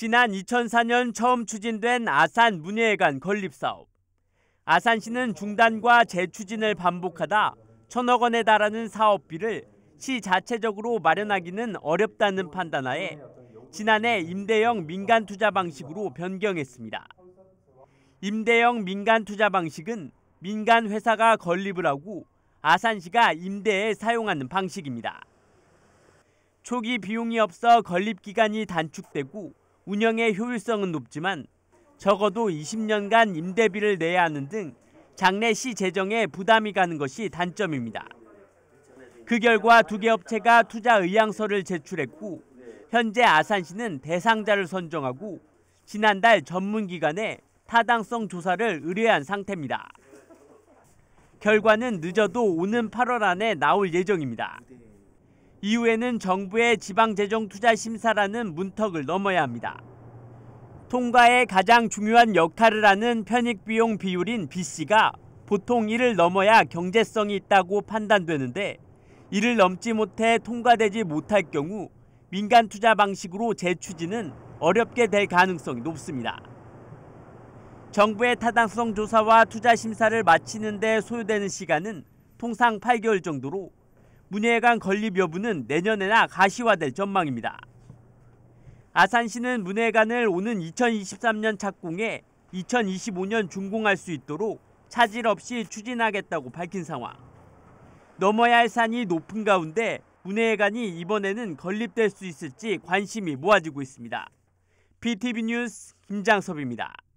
지난 2004년 처음 추진된 아산 문예회관 건립 사업. 아산시는 중단과 재추진을 반복하다 천억 원에 달하는 사업비를 시 자체적으로 마련하기는 어렵다는 판단하에 지난해 임대형 민간 투자 방식으로 변경했습니다. 임대형 민간 투자 방식은 민간 회사가 건립을 하고 아산시가 임대에 사용하는 방식입니다. 초기 비용이 없어 건립 기간이 단축되고 운영의 효율성은 높지만 적어도 20년간 임대비를 내야 하는 등 장례시 재정에 부담이 가는 것이 단점입니다. 그 결과 두 개 업체가 투자 의향서를 제출했고 현재 아산시는 대상자를 선정하고 지난달 전문기관에 타당성 조사를 의뢰한 상태입니다. 결과는 늦어도 오는 8월 안에 나올 예정입니다. 이후에는 정부의 지방재정투자심사라는 문턱을 넘어야 합니다. 통과에 가장 중요한 역할을 하는 편익비용 비율인 B씨가 보통 이를 넘어야 경제성이 있다고 판단되는데 이를 넘지 못해 통과되지 못할 경우 민간 투자 방식으로 재추진은 어렵게 될 가능성이 높습니다. 정부의 타당성 조사와 투자 심사를 마치는 데 소요되는 시간은 통상 8개월 정도로 문해강 건립 여부는 내년에나 가시화될 전망입니다. 아산시는 문해관을 오는 2023년 착공해 2025년 준공할 수 있도록 차질 없이 추진하겠다고 밝힌 상황. 넘어야 할 산이 높은 가운데 문해관이 이번에는 건립될 수 있을지 관심이 모아지고 있습니다. BTV 뉴스 김장섭입니다.